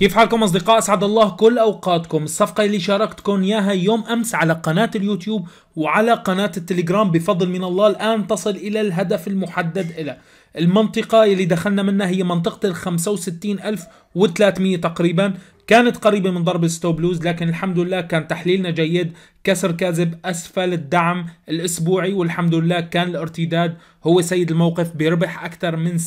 كيف حالكم اصدقاء اسعد الله كل اوقاتكم الصفقة اللي شاركتكم اياها يوم امس على قناة اليوتيوب وعلى قناة التليجرام بفضل من الله الان تصل الى الهدف المحدد الى المنطقة اللي دخلنا منها هي منطقة ال 65300 تقريبا كانت قريبة من ضرب الستوب لوز لكن الحمد لله كان تحليلنا جيد كسر كاذب أسفل الدعم الأسبوعي والحمد لله كان الارتداد هو سيد الموقف بربح اكثر من 6%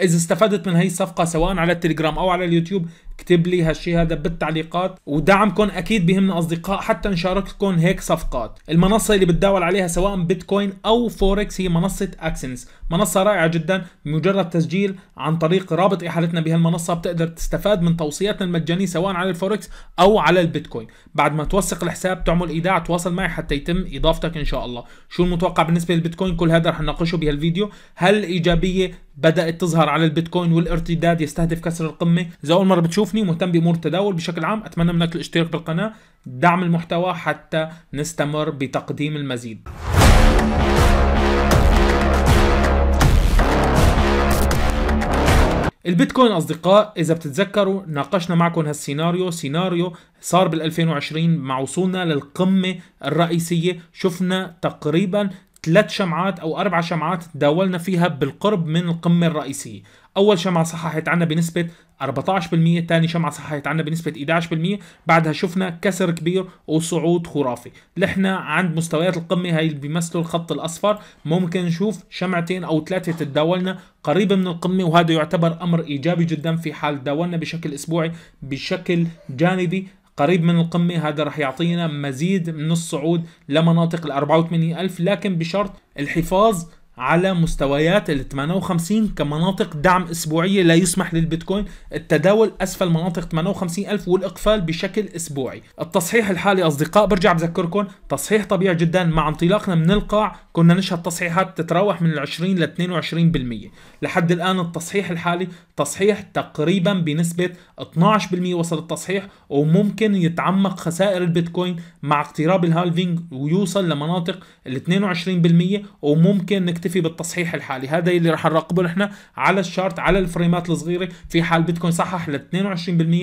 اذا استفدت من هي الصفقه سواء على التليجرام او على اليوتيوب اكتب لي هالشي هذا بالتعليقات ودعمكم اكيد بيهمنا اصدقاء حتى نشارككم هيك صفقات المنصه اللي بتداول عليها سواء بيتكوين او فوركس هي منصه اكسنس منصه رائعه جدا بمجرد تسجيل عن طريق رابط احالتنا بهالمنصه بتقدر تستفاد من توصياتنا المجانيه سواء على الفوركس او على البيتكوين بعد ما توثق الحساب تعمل ايداع تواصل معي حتى يتم اضافتك ان شاء الله شو المتوقع بالنسبه للبيتكوين كل هذا رح نناقشه بهالفيديو هل إيجابية بدأت تظهر على البيتكوين والارتداد يستهدف كسر القمة إذا أول مرة بتشوفني مهتم بأمور التداول بشكل عام أتمنى منك الاشتراك بالقناة دعم المحتوى حتى نستمر بتقديم المزيد البيتكوين اصدقاء اذا بتتذكروا ناقشنا معكم هالسيناريو سيناريو صار بال2020 مع وصولنا للقمه الرئيسيه شفنا تقريبا ثلاث شمعات او اربع شمعات تداولنا فيها بالقرب من القمه الرئيسيه، اول شمعه صححت عنا بنسبه 14%، ثاني شمعه صححت عنا بنسبه 11%، بعدها شفنا كسر كبير وصعود خرافي، نحن عند مستويات القمه هي اللي بيمثلوا الخط الاصفر، ممكن نشوف شمعتين او ثلاثه تداولنا قريبه من القمه وهذا يعتبر امر ايجابي جدا في حال تداولنا بشكل اسبوعي بشكل جانبي قريب من القمة هذا رح يعطينا مزيد من الصعود لمناطق ال 84 ألف لكن بشرط الحفاظ على مستويات ال 58 كمناطق دعم اسبوعيه لا يسمح للبيتكوين التداول اسفل مناطق 58000 والاقفال بشكل اسبوعي. التصحيح الحالي اصدقاء برجع بذكركم تصحيح طبيعي جدا مع انطلاقنا من القاع كنا نشهد تصحيحات تتراوح من ال 20 ل 22% لحد الان التصحيح الحالي تصحيح تقريبا بنسبه 12% وصل التصحيح وممكن يتعمق خسائر البيتكوين مع اقتراب الهالفينج ويوصل لمناطق ال 22% وممكن نكتفي نكتفي بالتصحيح الحالي هذا اللي راح نراقبه نحن على الشارت على الفريمات الصغيره في حال بيتكوين صحح ل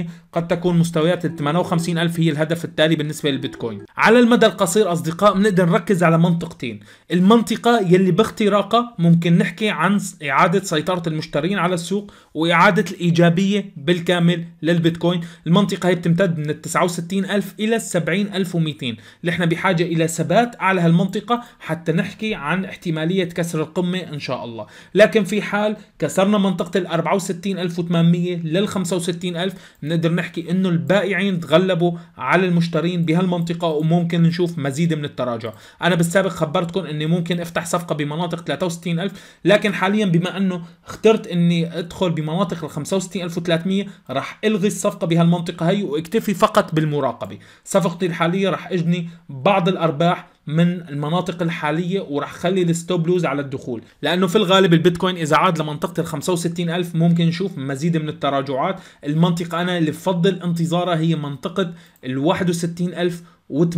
22% قد تكون مستويات ال 58000 هي الهدف التالي بالنسبه للبيتكوين على المدى القصير اصدقاء بنقدر نركز على منطقتين المنطقه يلي باختراقها ممكن نحكي عن اعاده سيطره المشترين على السوق واعاده الايجابيه بالكامل للبيتكوين المنطقه هي بتمتد من ال 69000 الى ال 70200 نحن بحاجه الى ثبات اعلى هالمنطقه حتى نحكي عن احتماليه كسر نكسر القمة إن شاء الله لكن في حال كسرنا منطقة ال 64800 لل 65000 بنقدر نحكي إنه البائعين تغلبوا على المشترين بهالمنطقة وممكن نشوف مزيد من التراجع أنا بالسابق خبرتكم إني ممكن أفتح صفقة بمناطق 63000 لكن حاليا بما إنه اخترت إني أدخل بمناطق ال 65300 راح ألغي الصفقة بهالمنطقة هي وأكتفي فقط بالمراقبة صفقتي الحالية راح أجني بعض الأرباح من المناطق الحاليه ورح خلي الستوب لوز على الدخول لانه في الغالب البيتكوين اذا عاد لمنطقه ال 65 ألف ممكن نشوف مزيد من التراجعات المنطقه انا اللي بفضل انتظارها هي منطقه ال 61 ألف و800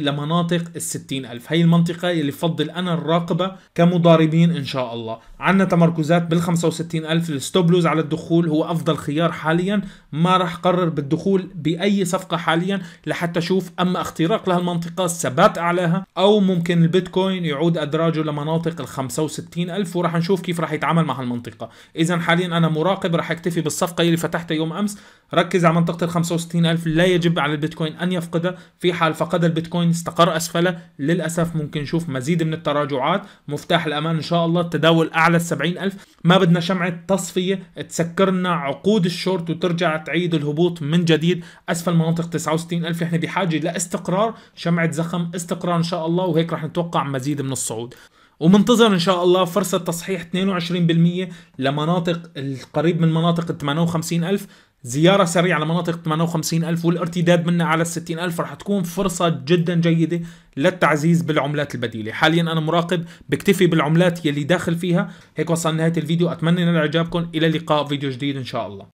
لمناطق ال ألف هي المنطقة اللي بفضل أنا الراقبة كمضاربين إن شاء الله عندنا تمركزات بال 65 ألف الستوب لوز على الدخول هو أفضل خيار حاليا ما راح قرر بالدخول بأي صفقة حاليا لحتى أشوف أما اختراق لهالمنطقة الثبات أعلاها أو ممكن البيتكوين يعود أدراجه لمناطق ال 65 ألف وراح نشوف كيف راح يتعامل مع هالمنطقة إذا حاليا أنا مراقب راح أكتفي بالصفقة اللي فتحتها يوم أمس ركز على منطقة ال 65 ألف لا يجب على البيتكوين أن يفقدها في حال حال فقد البيتكوين استقر أسفله للأسف ممكن نشوف مزيد من التراجعات مفتاح الأمان إن شاء الله التداول أعلى ال ألف ما بدنا شمعة تصفية تسكرنا عقود الشورت وترجع تعيد الهبوط من جديد أسفل مناطق 69 ألف نحن بحاجة لاستقرار شمعة زخم استقرار إن شاء الله وهيك رح نتوقع مزيد من الصعود ومنتظر ان شاء الله فرصة تصحيح 22% لمناطق القريب من مناطق 58000 زيارة سريعة لمناطق 58 ألف والارتداد منها على 60 ألف رح تكون فرصة جدا جيدة للتعزيز بالعملات البديلة حاليا أنا مراقب بكتفي بالعملات يلي داخل فيها هيك وصلنا نهاية الفيديو أتمنى نال إعجابكم إلى لقاء فيديو جديد إن شاء الله